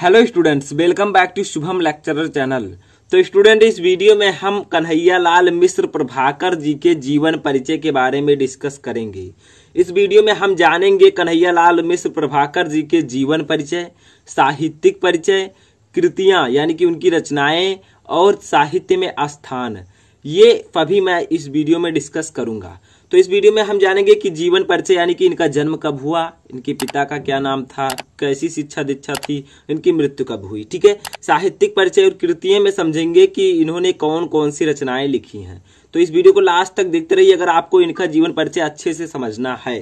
hello students welcome back to Shubham lecturer channel तो student इस video में हम कन्हैया लाल मिश्र प्रभाकर जी के जीवन परिचय के बारे में डिस्कस करेंगे इस वीडियो में हम जानेंगे कन्हैया लाल मिश्र प्रभाकर जी के जीवन परिचय साहित्यिक परिचय कृतियां यानी कि उनकी रचनाएं और साहित्य में स्थान ये सभी मैं इस वीडियो में डिस्कस करूंगा तो इस वीडियो में हम जानेंगे कि जीवन परिचय यानी कि इनका जन्म कब हुआ इनके पिता का क्या नाम था कैसी शिक्षा दीक्षा थी इनकी मृत्यु कब हुई ठीक है साहित्यिक परिचय और कृतियों में समझेंगे कि इन्होंने कौन कौन सी रचनाएं लिखी हैं तो इस वीडियो को लास्ट तक देखते रहिए अगर आपको इनका जीवन परिचय अच्छे से समझना है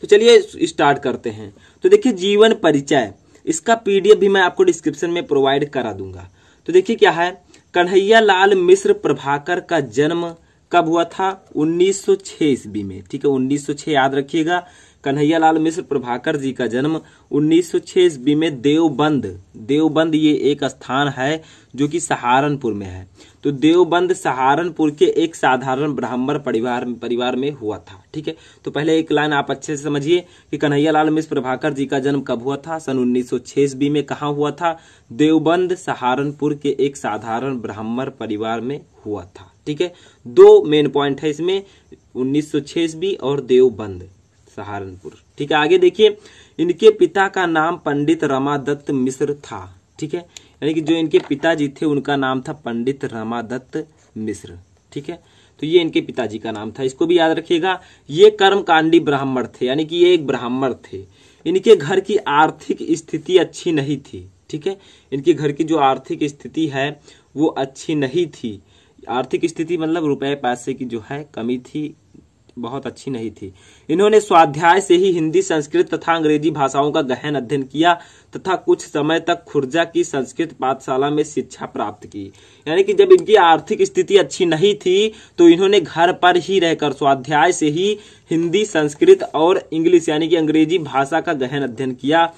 तो चलिए स्टार्ट करते हैं तो देखिए जीवन परिचय इसका पीडीएफ भी मैं आपको डिस्क्रिप्शन में प्रोवाइड करा दूंगा तो देखिए क्या है कन्हैया लाल मिश्र प्रभाकर का जन्म कब हुआ था 1906 ईस्वी में ठीक है 1906 याद रखिएगा कन्हैया लाल मिश्र प्रभाकर जी का जन्म 1906 ईस्वी में देवबंद देवबंद ये एक स्थान है जो कि सहारनपुर में है तो देवबंद सहारनपुर के एक साधारण ब्राह्मण परिवार परिवार में हुआ था ठीक है तो पहले एक लाइन आप अच्छे से समझिए कि कन्हैया लाल मिश्र प्रभाकर जी का जन्म कब हुआ था सन 1906 ईस्वी में कहा हुआ था देवबंद सहारनपुर के एक साधारण ब्राह्मण परिवार में हुआ था ठीक है दो मेन पॉइंट है इसमें उन्नीस सौ ईस्वी और देवबंद सहारनपुर ठीक है आगे देखिए इनके पिता का नाम पंडित रमादत्त मिश्र था ठीक है यानी कि जो इनके पिताजी थे उनका नाम था पंडित रमादत्त मिश्र ठीक है तो ये इनके पिताजी का नाम था इसको भी याद रखिएगा ये कर्मकांडी ब्राह्मण थे यानी कि ये एक ब्राह्मण थे इनके घर की आर्थिक स्थिति अच्छी नहीं थी ठीक है इनके घर की जो आर्थिक स्थिति है वो अच्छी नहीं थी आर्थिक स्थिति मतलब रुपए पैसे की जो है कमी थी बहुत अच्छी नहीं थी इन्होंने स्वाध्याय से ही हिंदी संस्कृत तथा अंग्रेजी भाषाओं का गहन अध्ययन किया तथा कुछ समय तक खुर्जा की संस्कृत पाठशाला में शिक्षा प्राप्त की यानी कि जब इनकी आर्थिक स्थिति अच्छी नहीं थी तो इन्होंने घर पर ही रहकर स्वाध्याय से ही हिंदी संस्कृत और इंग्लिश यानी कि अंग्रेजी भाषा का गहन अध्ययन किया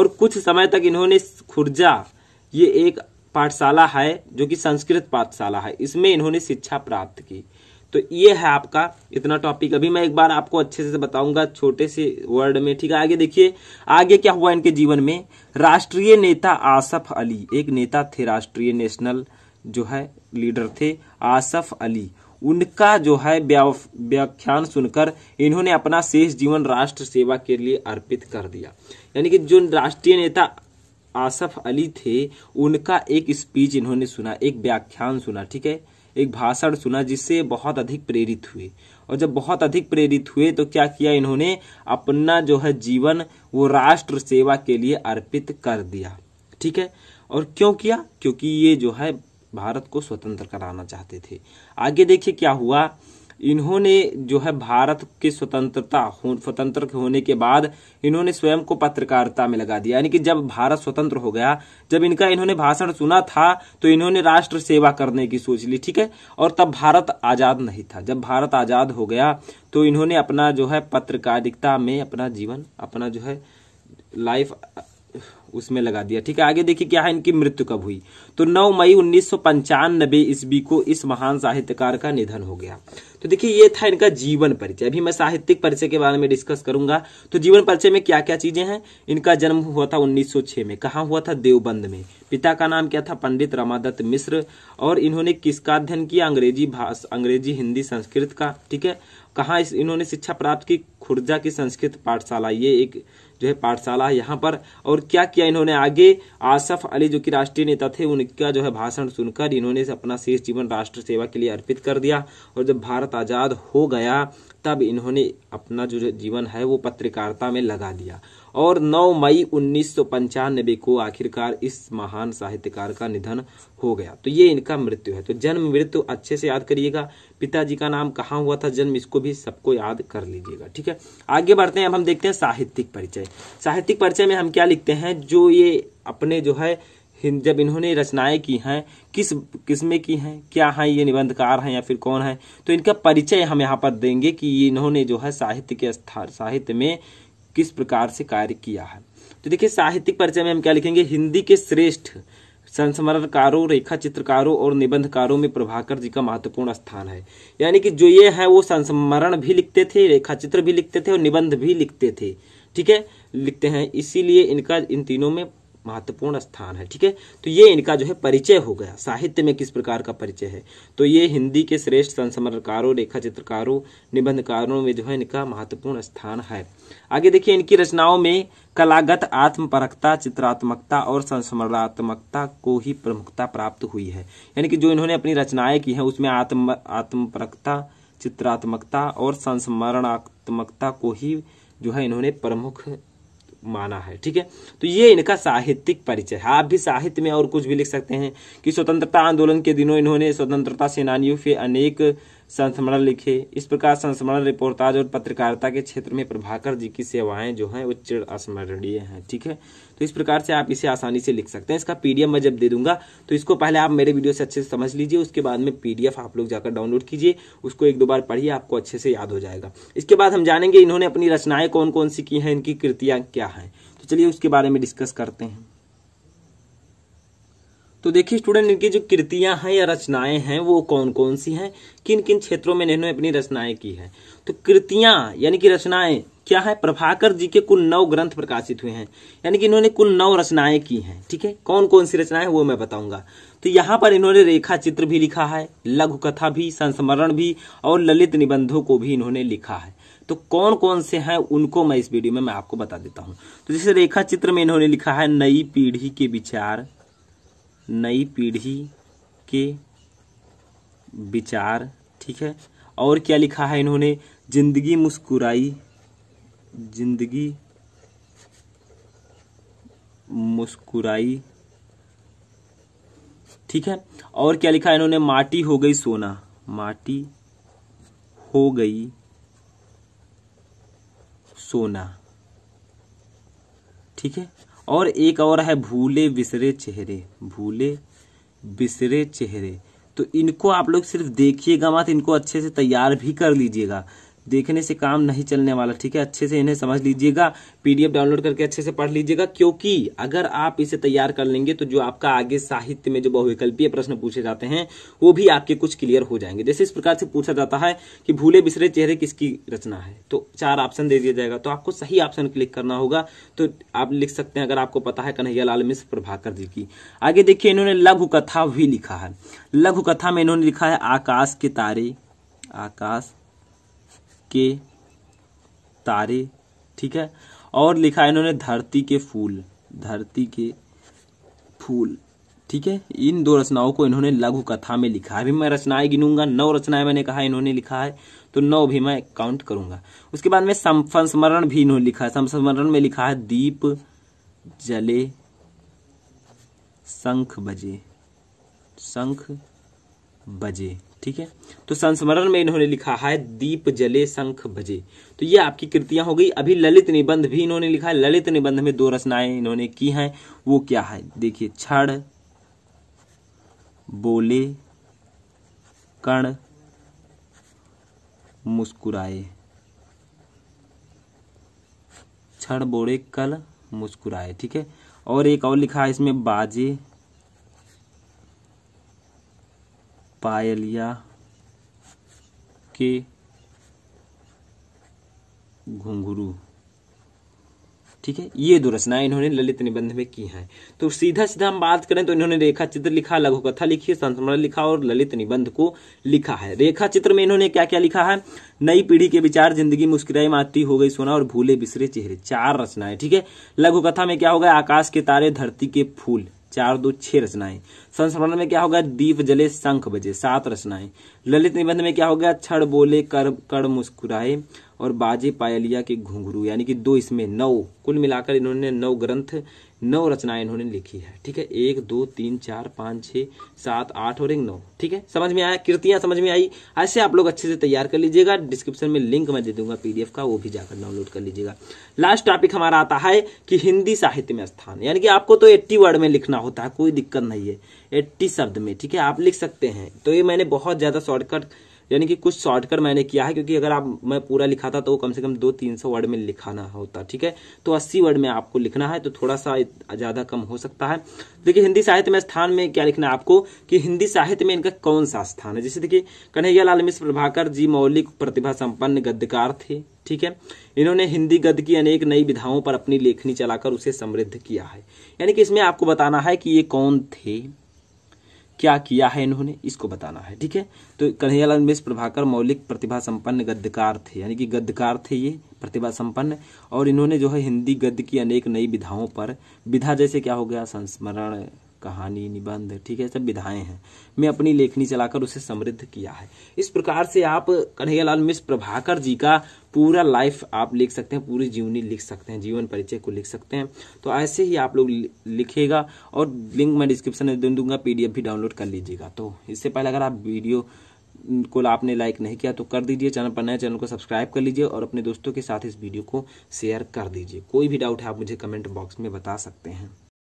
और कुछ समय तक इन्होंने खुर्जा ये एक पाठशाला है जो कि संस्कृत पाठशाला है इसमें इन्होंने शिक्षा प्राप्त की तो ये है आपका इतना टॉपिक अभी मैं एक बार आपको अच्छे से बताऊंगा छोटे से वर्ड में ठीक है आगे देखिए आगे क्या हुआ इनके जीवन में राष्ट्रीय नेता आसफ अली एक नेता थे राष्ट्रीय नेशनल जो है लीडर थे आसफ अली उनका जो है व्याख्यान सुनकर इन्होंने अपना शेष जीवन राष्ट्र सेवा के लिए अर्पित कर दिया यानी कि जो राष्ट्रीय नेता आसफ अली थे उनका एक स्पीच इन्होंने सुना एक व्याख्यान सुना ठीक है एक भाषण सुना जिससे बहुत अधिक प्रेरित हुए और जब बहुत अधिक प्रेरित हुए तो क्या किया इन्होंने अपना जो है जीवन वो राष्ट्र सेवा के लिए अर्पित कर दिया ठीक है और क्यों किया क्योंकि ये जो है भारत को स्वतंत्र कराना चाहते थे आगे देखिए क्या हुआ इन्होंने जो है भारत की स्वतंत्रता स्वतंत्र होने के बाद इन्होंने स्वयं को पत्रकारिता में लगा दिया यानी कि जब भारत स्वतंत्र हो गया जब इनका इन्होंने भाषण सुना था तो इन्होंने राष्ट्र सेवा करने की सोच ली ठीक है और तब भारत आजाद नहीं था जब भारत आजाद हो गया तो इन्होंने अपना जो है पत्रकारिता में अपना जीवन अपना जो है लाइफ उसमें लगा दिया ठीक है आगे देखिए क्या है इनकी मृत्यु कब हुई तो 9 मई उन्नीस सौ ईस्वी को इस महान साहित्यकार का निधन हो गया तो देखिए ये था इनका जीवन परिचय अभी मैं साहित्यिक परिचय के बारे में डिस्कस करूंगा तो जीवन परिचय में क्या क्या चीजें हैं इनका जन्म हुआ था 1906 में कहा हुआ था देवबंद में पिता का नाम क्या था पंडित रमादत्त मिश्र और इन्होंने किसका अध्ययन किया अंग्रेजी भाषा अंग्रेजी हिंदी संस्कृत का ठीक है कहाँ इस इन्होंने शिक्षा प्राप्त की खुर्जा की संस्कृत पाठशाला ये एक जो है पाठशाला है यहाँ पर और क्या किया इन्होंने आगे आसफ अली जो कि राष्ट्रीय नेता थे उनका जो है भाषण सुनकर इन्होंने अपना शेष जीवन राष्ट्र सेवा के लिए अर्पित कर दिया और जब भारत भारत आज़ाद हो गया तब इन्होंने अपना जो जीवन है वो पत्रकारिता में लगा दिया और 9 मई उन्नीस को आखिरकार इस महान साहित्यकार का निधन हो गया तो ये इनका मृत्यु है तो जन्म मृत्यु अच्छे से याद करिएगा पिताजी का नाम कहाँ हुआ था जन्म इसको भी सबको याद कर लीजिएगा ठीक है आगे बढ़ते हैं अब हम देखते हैं साहित्यिक परिचय साहित्यिक परिचय में हम क्या लिखते हैं जो ये अपने जो है जब इन्होंने रचनाएं की हैं किस किस्में की हैं क्या हैं ये निबंधकार हैं या फिर कौन है तो इनका परिचय हम यहाँ पर देंगे कि इन्होंने जो है साहित्य के स्थान साहित्य में किस प्रकार से कार्य किया है तो देखिए साहित्यिक परिचय में हम क्या लिखेंगे हिंदी के श्रेष्ठ संस्मरणकारों रेखा चित्रकारों और निबंधकारों में प्रभाकर जी का महत्वपूर्ण स्थान है यानी कि जो ये है वो संस्मरण भी लिखते थे रेखा चित्र भी लिखते थे और निबंध भी लिखते थे ठीक है लिखते हैं इसीलिए इनका इन तीनों में महत्वपूर्ण स्थान है ठीक है तो ये इनका जो है परिचय हो गया साहित्य में किस प्रकार का परिचय है तो ये हिंदी के श्रेष्ठ संस्मरणकारों रेखा चित्रकारों निबंधकारों में जो है इनका महत्वपूर्ण स्थान है आगे देखिए इनकी रचनाओं में कलागत आत्मपरकता चित्रात्मकता और संस्मरणात्मकता को ही प्रमुखता प्राप्त हुई है यानी कि जो इन्होंने अपनी रचनाएं की है उसमें आत्म आत्मपरकता चित्रात्मकता और संस्मरणात्मकता को ही जो है इन्होंने प्रमुख माना है ठीक है तो ये इनका साहित्यिक परिचय है आप भी साहित्य में और कुछ भी लिख सकते हैं कि स्वतंत्रता आंदोलन के दिनों इन्होंने स्वतंत्रता सेनानियों के अनेक संस्मरण लिखे इस प्रकार संस्मरण रिपोर्टाज और पत्रकारिता के क्षेत्र में प्रभाकर जी की सेवाएं जो हैं वो चिर स्मरणीय हैं ठीक है तो इस प्रकार से आप इसे आसानी से लिख सकते हैं इसका पीडीएफ मैं जब दे दूंगा तो इसको पहले आप मेरे वीडियो से अच्छे से समझ लीजिए उसके बाद में पीडीएफ आप लोग जाकर डाउनलोड कीजिए उसको एक दो बार पढ़िए आपको अच्छे से याद हो जाएगा इसके बाद हम जानेंगे इन्होंने अपनी रचनाएं कौन कौन सी की हैं इनकी कृतियाँ क्या हैं तो चलिए उसके बारे में डिस्कस करते हैं तो देखिए स्टूडेंट इनकी जो कृतियां हैं या रचनाएं हैं वो कौन कौन सी हैं किन किन क्षेत्रों में इन्होंने अपनी रचनाएं की है तो कृतियां यानी कि रचनाएं क्या है प्रभाकर जी के कुल नौ ग्रंथ प्रकाशित हुए हैं यानी कि इन्होंने कुल नौ रचनाएं की हैं ठीक है कौन कौन सी रचनाएं वो मैं बताऊंगा तो यहाँ पर इन्होंने रेखा चित्र भी लिखा है लघु कथा भी संस्मरण भी और ललित निबंधों को भी इन्होंने लिखा है तो कौन कौन से हैं उनको मैं इस वीडियो में मैं आपको बता देता हूँ तो जैसे रेखा चित्र में इन्होंने लिखा है नई पीढ़ी के विचार नई पीढ़ी के विचार ठीक है और क्या लिखा है इन्होंने जिंदगी मुस्कुराई जिंदगी मुस्कुराई ठीक है और क्या लिखा है इन्होंने माटी हो गई सोना माटी हो गई सोना ठीक है और एक और है भूले बिसरे चेहरे भूले बिसरे चेहरे तो इनको आप लोग सिर्फ देखिएगा मत इनको अच्छे से तैयार भी कर लीजिएगा देखने से काम नहीं चलने वाला ठीक है अच्छे से इन्हें समझ लीजिएगा पीडीएफ डाउनलोड करके अच्छे से पढ़ लीजिएगा क्योंकि अगर आप इसे तैयार कर लेंगे तो जो आपका आगे साहित्य में जो बहुविकल्पीय प्रश्न पूछे जाते हैं वो भी आपके कुछ क्लियर हो जाएंगे जैसे इस प्रकार से पूछा जाता है कि भूले बिसरे चेहरे किसकी रचना है तो चार ऑप्शन दे दिया जाएगा तो आपको सही ऑप्शन क्लिक करना होगा तो आप लिख सकते हैं अगर आपको पता है कन्हैया लाल मिश्र प्रभाकर जी की आगे देखिए इन्होंने लघु कथा भी लिखा है लघु कथा में इन्होंने लिखा है आकाश के तारे आकाश के तारे ठीक है और लिखा है इन्होंने धरती के फूल धरती के फूल ठीक है इन दो रचनाओं को इन्होंने लघु कथा में लिखा है अभी मैं रचनाएं गिनूंगा नौ रचनाएं मैंने कहा इन्होंने लिखा है तो नौ भी मैं काउंट करूंगा उसके बाद में संस्मरण भी इन्होंने लिखा है संस्मरण में लिखा है दीप जले शंख बजे शंख बजे ठीक है तो संस्मरण में इन्होंने लिखा है दीप जले शंख भजे तो ये आपकी कृतियां हो गई अभी ललित निबंध भी इन्होंने लिखा है ललित निबंध में दो रचनाएं इन्होंने की हैं वो क्या है देखिए छड़ बोले कण मुस्कुराए छड़ बोले कल मुस्कुराए ठीक है और एक और लिखा है इसमें बाजे पायलिया के घुंघरू ठीक है ये दो रचनाएं इन्होंने ललित निबंध में की हैं तो सीधा सीधा हम बात करें तो इन्होंने रेखा चित्र लिखा लघु कथा लिखी संस्मरण लिखा और ललित निबंध को लिखा है रेखा चित्र में इन्होंने क्या क्या लिखा है नई पीढ़ी के विचार जिंदगी मुस्कुराई माती हो गई सोना और भूले बिसरे चेहरे चार रचनाएं ठीक है लघु कथा में क्या होगा आकाश के तारे धरती के फूल चार दो छह रचनाएं संस्मरण में क्या होगा दीप जले शंख बजे सात रचनाएं ललित निबंध में क्या होगा छड़ बोले कर कर मुस्कुराए और बाजे पायलिया के घुंघरू यानी कि दो इसमें नौ कुल मिलाकर इन्होंने नौ ग्रंथ नौ रचनाएं इन्होंने लिखी है ठीक है एक दो तीन चार पाँच छः सात आठ और एक नौ ठीक है समझ में आया कृतियां समझ में आई ऐसे आप लोग अच्छे से तैयार कर लीजिएगा डिस्क्रिप्शन में लिंक मैं दे दूंगा पीडीएफ का वो भी जाकर डाउनलोड कर लीजिएगा लास्ट टॉपिक हमारा आता है कि हिंदी साहित्य में स्थान यानी कि आपको तो एट्टी वर्ड में लिखना होता है कोई दिक्कत नहीं है एट्टी शब्द में ठीक है आप लिख सकते हैं तो ये मैंने बहुत ज्यादा शॉर्टकट यानी कि कुछ शॉर्टकट मैंने किया है क्योंकि अगर आप मैं पूरा लिखा था तो कम से कम दो तीन सौ वर्ड में लिखाना होता ठीक है तो अस्सी वर्ड में आपको लिखना है तो थोड़ा सा ज़्यादा कम हो सकता है देखिए हिंदी साहित्य में स्थान में क्या लिखना है आपको कि हिंदी साहित्य में इनका कौन सा स्थान है जैसे देखिए कन्हैया लाल मिश्र प्रभाकर जी मौलिक प्रतिभा संपन्न गद्यकार थे ठीक है इन्होंने हिंदी गद्य की अनेक नई विधाओं पर अपनी लेखनी चलाकर उसे समृद्ध किया है यानी कि इसमें आपको बताना है कि ये कौन थे क्या किया है इन्होंने इसको बताना है ठीक है तो कन्हैयालाल मिश्र प्रभाकर मौलिक प्रतिभा संपन्न गद्यकार थे यानी कि गद्यकार थे ये प्रतिभा संपन्न और इन्होंने जो है हिंदी गद्य की अनेक नई विधाओं पर विधा जैसे क्या हो गया संस्मरण कहानी निबंध ठीक है सब विधाएं हैं मैं अपनी लेखनी चलाकर उसे समृद्ध किया है इस प्रकार से आप कन्हैयालाल मिश्र प्रभाकर जी का पूरा लाइफ आप लिख सकते हैं पूरी जीवनी लिख सकते हैं जीवन परिचय को लिख सकते हैं तो ऐसे ही आप लोग लिखेगा और लिंक मैं डिस्क्रिप्शन में दे दूंगा पीडीएफ भी डाउनलोड कर लीजिएगा तो इससे पहले अगर आप वीडियो को आपने लाइक नहीं किया तो कर दीजिए चैनल पर नए चैनल को सब्सक्राइब कर लीजिए और अपने दोस्तों के साथ इस वीडियो को शेयर कर दीजिए कोई भी डाउट है आप मुझे कमेंट बॉक्स में बता सकते हैं